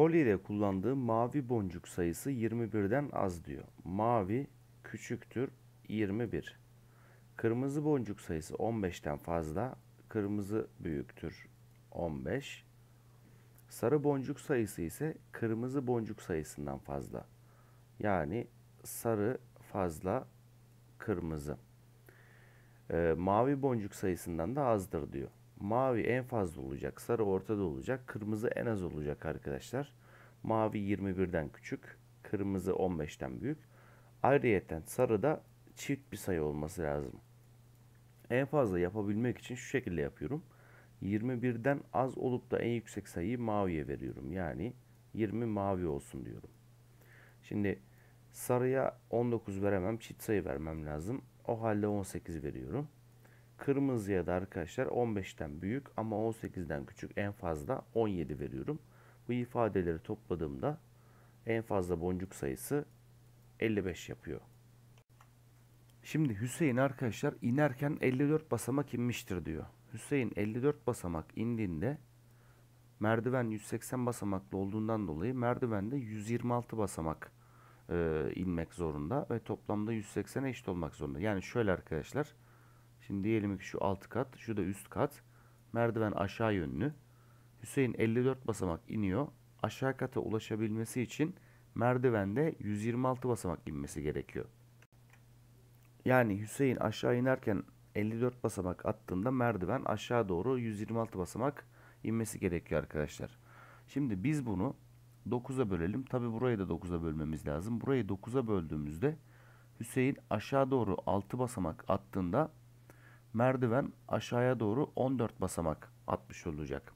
Collier'e kullandığı mavi boncuk sayısı 21'den az diyor. Mavi küçüktür 21. Kırmızı boncuk sayısı 15'ten fazla. Kırmızı büyüktür 15. Sarı boncuk sayısı ise kırmızı boncuk sayısından fazla. Yani sarı fazla kırmızı. Ee, mavi boncuk sayısından da azdır diyor. Mavi en fazla olacak. Sarı ortada olacak. Kırmızı en az olacak arkadaşlar. Mavi 21'den küçük. Kırmızı 15'ten büyük. Ayrıyeten sarı da çift bir sayı olması lazım. En fazla yapabilmek için şu şekilde yapıyorum. 21'den az olup da en yüksek sayıyı maviye veriyorum. Yani 20 mavi olsun diyorum. Şimdi sarıya 19 veremem. Çift sayı vermem lazım. O halde 18 veriyorum. Kırmızıya da arkadaşlar 15'ten büyük ama 18'den küçük en fazla 17 veriyorum. Bu ifadeleri topladığımda en fazla boncuk sayısı 55 yapıyor. Şimdi Hüseyin arkadaşlar inerken 54 basamak inmiştir diyor. Hüseyin 54 basamak indiğinde merdiven 180 basamaklı olduğundan dolayı merdivende 126 basamak e, inmek zorunda ve toplamda 180'e eşit olmak zorunda. Yani şöyle arkadaşlar Şimdi diyelim ki şu alt kat, şu da üst kat. Merdiven aşağı yönlü. Hüseyin 54 basamak iniyor. Aşağı kata ulaşabilmesi için merdivende 126 basamak inmesi gerekiyor. Yani Hüseyin aşağı inerken 54 basamak attığında merdiven aşağı doğru 126 basamak inmesi gerekiyor arkadaşlar. Şimdi biz bunu 9'a bölelim. Tabi burayı da 9'a bölmemiz lazım. Burayı 9'a böldüğümüzde Hüseyin aşağı doğru 6 basamak attığında merdiven aşağıya doğru 14 basamak atmış olacak.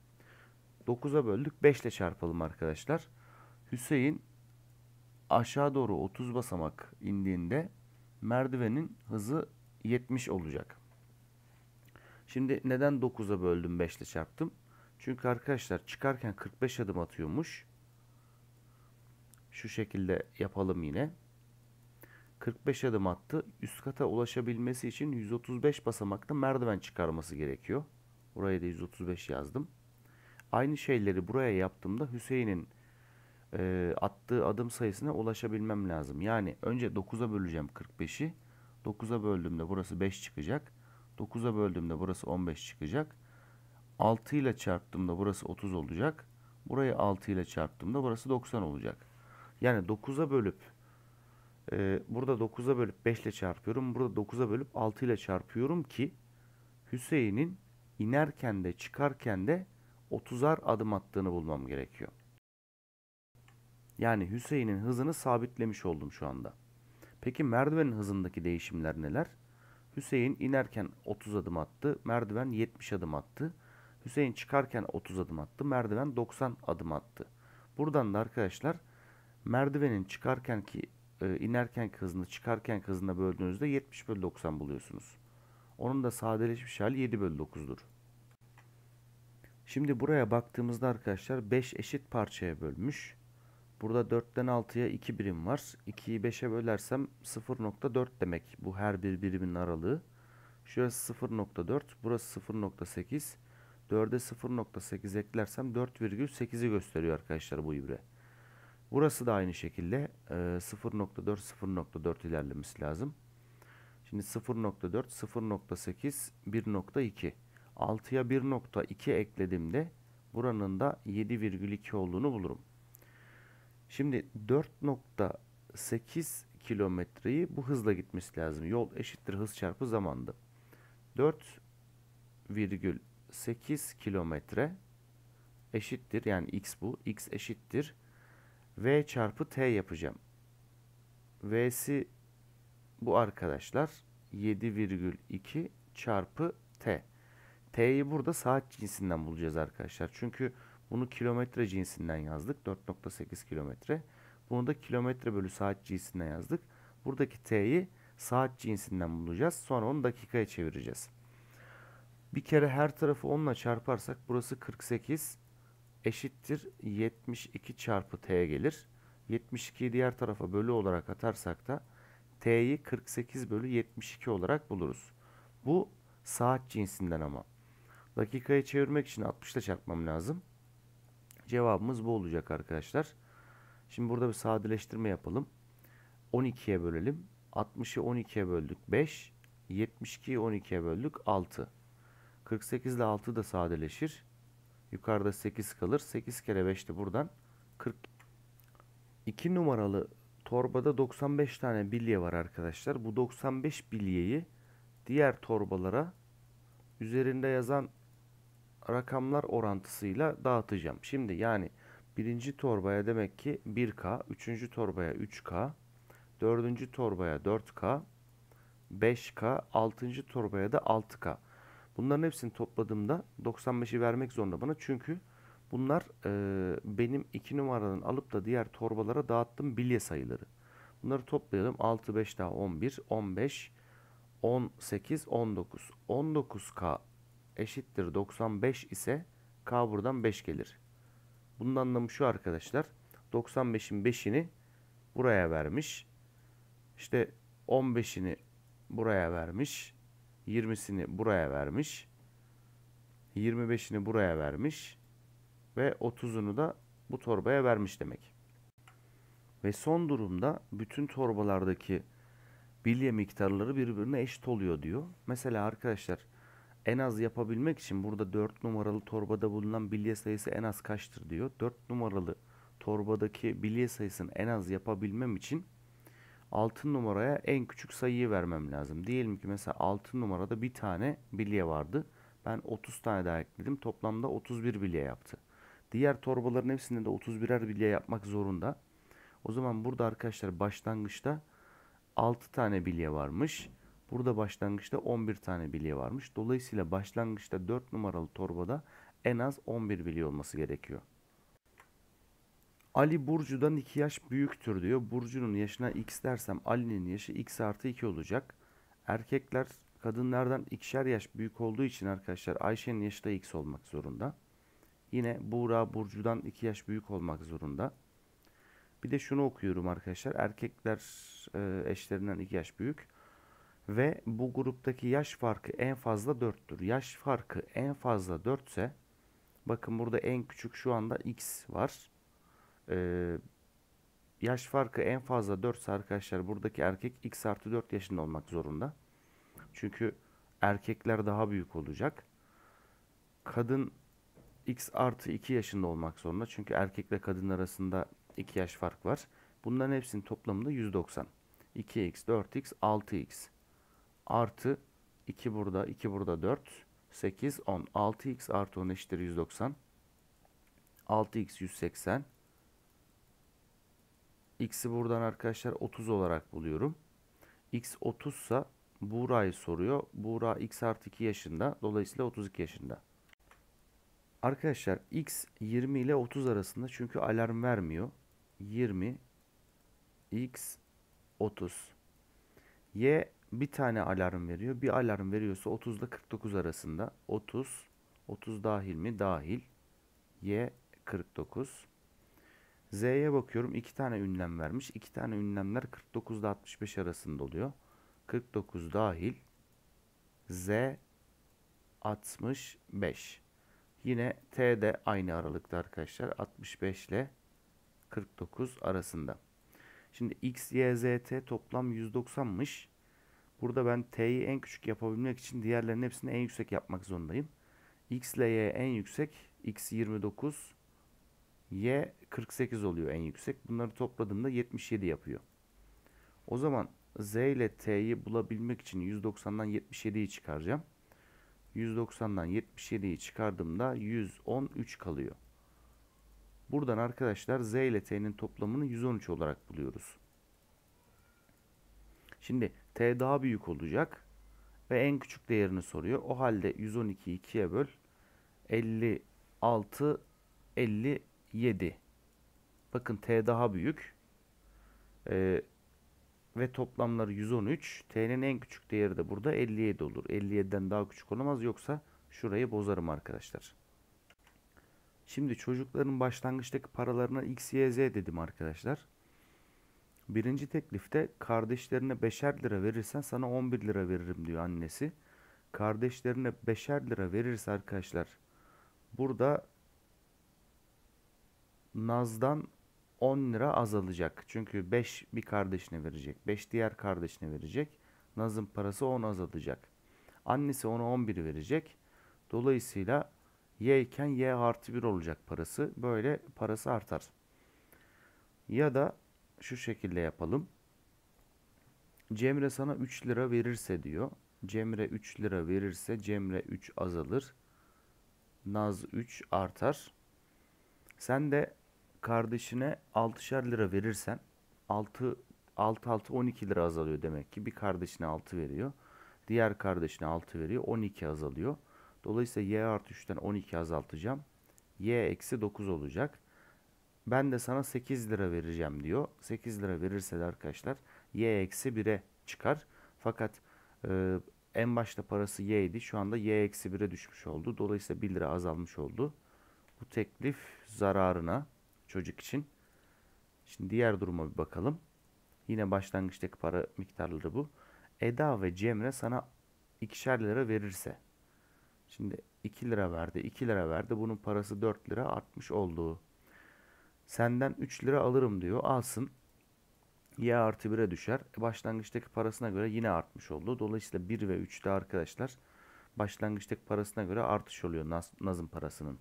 9'a böldük 5 ile çarpalım arkadaşlar. Hüseyin aşağı doğru 30 basamak indiğinde merdivenin hızı 70 olacak. Şimdi neden 9'a böldüm 5 ile çarptım? Çünkü arkadaşlar çıkarken 45 adım atıyormuş. Şu şekilde yapalım yine. 45 adım attı. Üst kata ulaşabilmesi için 135 basamakta merdiven çıkarması gerekiyor. Buraya da 135 yazdım. Aynı şeyleri buraya yaptığımda Hüseyin'in e, attığı adım sayısına ulaşabilmem lazım. Yani önce 9'a böleceğim 45'i. 9'a böldüğümde burası 5 çıkacak. 9'a böldüğümde burası 15 çıkacak. 6 ile çarptığımda burası 30 olacak. Burayı 6 ile çarptığımda burası 90 olacak. Yani 9'a bölüp e, burada 9'a bölüp 5 ile çarpıyorum. Burada 9'a bölüp 6 ile çarpıyorum ki Hüseyin'in inerken de çıkarken de 30'ar adım attığını bulmam gerekiyor. Yani Hüseyin'in hızını sabitlemiş oldum şu anda. Peki merdivenin hızındaki değişimler neler? Hüseyin inerken 30 adım attı, merdiven 70 adım attı. Hüseyin çıkarken 30 adım attı, merdiven 90 adım attı. Buradan da arkadaşlar merdivenin çıkarken ki e, inerken hızını çıkarken hızına böldüğünüzde 70 bölü 90 buluyorsunuz. Onun da sadeleşmiş hali 7 bölü 9'dur. Şimdi buraya baktığımızda arkadaşlar 5 eşit parçaya bölmüş. Burada 4'ten 6'ya 2 birim var. 2'yi 5'e bölersem 0.4 demek bu her bir birimin aralığı. Şurası 0.4, burası 0.8. 4'e 0.8 eklersem 4,8'i gösteriyor arkadaşlar bu ibre. Burası da aynı şekilde 0.4 e, 0.4 ilerlemesi lazım. Şimdi 0.4 0.8 1.2 6'ya 1.2 eklediğimde buranın da 7,2 olduğunu bulurum. Şimdi 4.8 kilometreyi bu hızla gitmesi lazım. Yol eşittir hız çarpı zamandı. 4,8 kilometre eşittir yani x bu. x eşittir V çarpı T yapacağım. V'si bu arkadaşlar 7,2 çarpı T. T'yi burada saat cinsinden bulacağız arkadaşlar. Çünkü bunu kilometre cinsinden yazdık. 4.8 kilometre. Bunu da kilometre bölü saat cinsinden yazdık. Buradaki T'yi saat cinsinden bulacağız. Sonra onu dakikaya çevireceğiz. Bir kere her tarafı 10 çarparsak burası 48 eşittir 72 çarpı t gelir. 72'yi diğer tarafa bölü olarak atarsak da t'yi 48 bölü 72 olarak buluruz. Bu saat cinsinden ama. Dakikaya çevirmek için 60 ile çarpmam lazım. Cevabımız bu olacak arkadaşlar. Şimdi burada bir sadeleştirme yapalım. 12'ye bölelim. 60'ı 12'ye böldük 5. 72'yi 12'ye böldük 6. 48 ile 6 da sadeleşir. Yukarıda 8 kalır. 8 kere 5'ti buradan 40. 2 numaralı torbada 95 tane bilye var arkadaşlar. Bu 95 bilyeyi diğer torbalara üzerinde yazan rakamlar orantısıyla dağıtacağım. Şimdi yani birinci torbaya demek ki 1K, üçüncü torbaya 3K, dördüncü torbaya 4K, 5K, altıncı torbaya da 6K. Bunların hepsini topladığımda 95'i vermek zorunda bana. Çünkü bunlar e, benim 2 numaradan alıp da diğer torbalara dağıttığım bilye sayıları. Bunları toplayalım. 6, 5 daha 11, 15, 18, 19. 19K eşittir 95 ise K buradan 5 gelir. Bunun anlamı şu arkadaşlar. 95'in 5'ini buraya vermiş. İşte 15'ini buraya vermiş. 20'sini buraya vermiş. 25'ini buraya vermiş. Ve 30'unu da bu torbaya vermiş demek. Ve son durumda bütün torbalardaki bilye miktarları birbirine eşit oluyor diyor. Mesela arkadaşlar en az yapabilmek için burada 4 numaralı torbada bulunan bilye sayısı en az kaçtır diyor. 4 numaralı torbadaki bilye sayısını en az yapabilmem için altın numaraya en küçük sayıyı vermem lazım. Diyelim ki mesela altın numarada bir tane bilye vardı. Ben 30 tane daha ekledim. Toplamda 31 bilye yaptı. Diğer torbaların hepsinde de 31'er bilye yapmak zorunda. O zaman burada arkadaşlar başlangıçta 6 tane bilye varmış. Burada başlangıçta 11 tane bilye varmış. Dolayısıyla başlangıçta 4 numaralı torbada en az 11 bilye olması gerekiyor. Ali Burcu'dan 2 yaş büyüktür diyor. Burcu'nun yaşına x dersem Ali'nin yaşı x artı 2 olacak. Erkekler kadınlardan ikişer yaş büyük olduğu için arkadaşlar Ayşe'nin yaşı da x olmak zorunda. Yine Buğra Burcu'dan 2 yaş büyük olmak zorunda. Bir de şunu okuyorum arkadaşlar. Erkekler e, eşlerinden 2 yaş büyük. Ve bu gruptaki yaş farkı en fazla 4'tür. Yaş farkı en fazla 4 ise bakın burada en küçük şu anda x var. Ee, yaş farkı en fazla 4 arkadaşlar buradaki erkek x artı 4 yaşında olmak zorunda. Çünkü erkekler daha büyük olacak. Kadın x artı 2 yaşında olmak zorunda. Çünkü erkekle kadın arasında 2 yaş fark var. Bunların hepsinin toplamında 190. 2x, 4x, 6x artı 2 burada, 2 burada 4, 8, 10. 6x artı 10 eşittir 190. 6x 180 x'i buradan arkadaşlar 30 olarak buluyorum. x 30 ise Buğra'yı soruyor. Buğra x artı 2 yaşında. Dolayısıyla 32 yaşında. Arkadaşlar x 20 ile 30 arasında çünkü alarm vermiyor. 20 x 30. Y bir tane alarm veriyor. Bir alarm veriyorsa 30 ile 49 arasında. 30 30 dahil mi? Dahil. Y 49. Z'ye bakıyorum 2 tane ünlem vermiş. 2 tane ünlemler 49 ile 65 arasında oluyor. 49 dahil Z 65. Yine T de aynı aralıkta arkadaşlar. 65 ile 49 arasında. Şimdi X, Y, Z, T toplam 190'mış. Burada ben T'yi en küçük yapabilmek için diğerlerinin hepsini en yüksek yapmak zorundayım. X ile Y en yüksek. X 29, Y 48 oluyor en yüksek. Bunları topladığımda 77 yapıyor. O zaman Z ile T'yi bulabilmek için 190'dan 77'yi çıkaracağım. 190'dan 77'yi çıkardığımda 113 kalıyor. Buradan arkadaşlar Z ile T'nin toplamını 113 olarak buluyoruz. Şimdi T daha büyük olacak ve en küçük değerini soruyor. O halde 112'yi 2'ye böl. 56 50 7. Bakın T daha büyük. Ee, ve toplamları 113. T'nin en küçük değeri de burada 57 olur. 57'den daha küçük olamaz yoksa şurayı bozarım arkadaşlar. Şimdi çocukların başlangıçtaki paralarına X, Y, Z dedim arkadaşlar. Birinci teklifte kardeşlerine beşer lira verirsen sana 11 lira veririm diyor annesi. Kardeşlerine beşer lira verirse arkadaşlar burada Naz'dan 10 lira azalacak. Çünkü 5 bir kardeşine verecek. 5 diğer kardeşine verecek. Naz'ın parası 10 azalacak. Annesi ona 11 verecek. Dolayısıyla Y iken Y artı 1 olacak parası. Böyle parası artar. Ya da şu şekilde yapalım. Cemre sana 3 lira verirse diyor. Cemre 3 lira verirse Cemre 3 azalır. Naz 3 artar. Sen de kardeşine 6'şer lira verirsen 6 6 6 12 lira azalıyor demek ki. Bir kardeşine 6 veriyor. Diğer kardeşine 6 veriyor. 12 azalıyor. Dolayısıyla y artı 3'ten 12 azaltacağım. y eksi 9 olacak. Ben de sana 8 lira vereceğim diyor. 8 lira verirse de arkadaşlar y eksi 1'e çıkar. Fakat e, en başta parası y idi. Şu anda y eksi 1'e düşmüş oldu. Dolayısıyla 1 lira azalmış oldu. Bu teklif zararına çocuk için. Şimdi diğer duruma bir bakalım. Yine başlangıçtaki para miktarları bu. Eda ve Cemre sana ikişer lira verirse. Şimdi 2 lira verdi, 2 lira verdi. Bunun parası 4 lira artmış oldu. Senden 3 lira alırım diyor. Alsın. Y artı 1'e düşer. E, başlangıçtaki parasına göre yine artmış oldu. Dolayısıyla 1 ve 3'te arkadaşlar başlangıçtaki parasına göre artış oluyor Naz, Naz'ın parasının.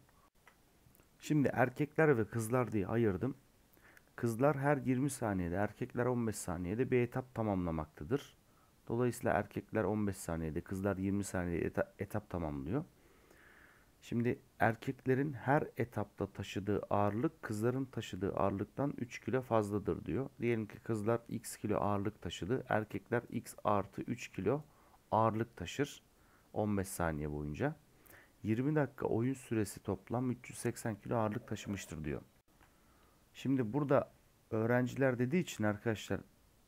Şimdi erkekler ve kızlar diye ayırdım. Kızlar her 20 saniyede, erkekler 15 saniyede bir etap tamamlamaktadır. Dolayısıyla erkekler 15 saniyede, kızlar 20 saniyede etap, etap tamamlıyor. Şimdi erkeklerin her etapta taşıdığı ağırlık kızların taşıdığı ağırlıktan 3 kilo fazladır diyor. Diyelim ki kızlar x kilo ağırlık taşıdı. Erkekler x artı 3 kilo ağırlık taşır 15 saniye boyunca. 20 dakika oyun süresi toplam 380 kilo ağırlık taşımıştır diyor. Şimdi burada öğrenciler dediği için arkadaşlar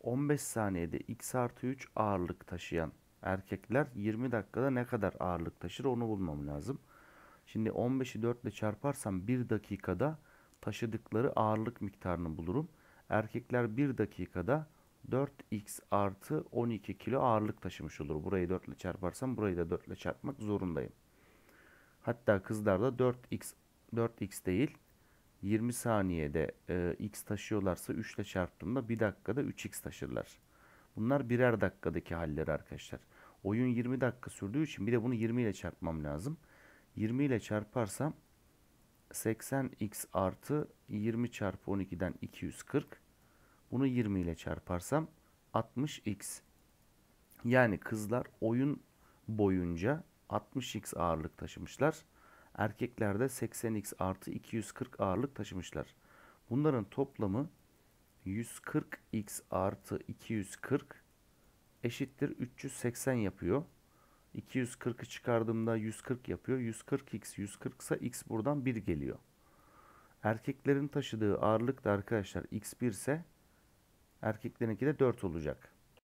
15 saniyede x artı 3 ağırlık taşıyan erkekler 20 dakikada ne kadar ağırlık taşır onu bulmam lazım. Şimdi 15'i 4 ile çarparsam 1 dakikada taşıdıkları ağırlık miktarını bulurum. Erkekler 1 dakikada 4x artı 12 kilo ağırlık taşımış olur. Burayı 4 ile çarparsam burayı da 4 ile çarpmak zorundayım. Hatta kızlarda 4x 4x değil 20 saniyede e, x taşıyorlarsa 3 ile çarptığımda 1 dakikada 3x taşırlar. Bunlar birer dakikadaki halleri arkadaşlar. Oyun 20 dakika sürdüğü için bir de bunu 20 ile çarpmam lazım. 20 ile çarparsam 80x artı 20 çarpı 12'den 240. Bunu 20 ile çarparsam 60x. Yani kızlar oyun boyunca 60x ağırlık taşımışlar. Erkeklerde 80x artı 240 ağırlık taşımışlar. Bunların toplamı 140x artı 240 eşittir 380 yapıyor. 240'ı çıkardığımda 140 yapıyor. 140x 140 ise x buradan 1 geliyor. Erkeklerin taşıdığı ağırlık da arkadaşlar x1 ise erkeklerinki de 4 olacak.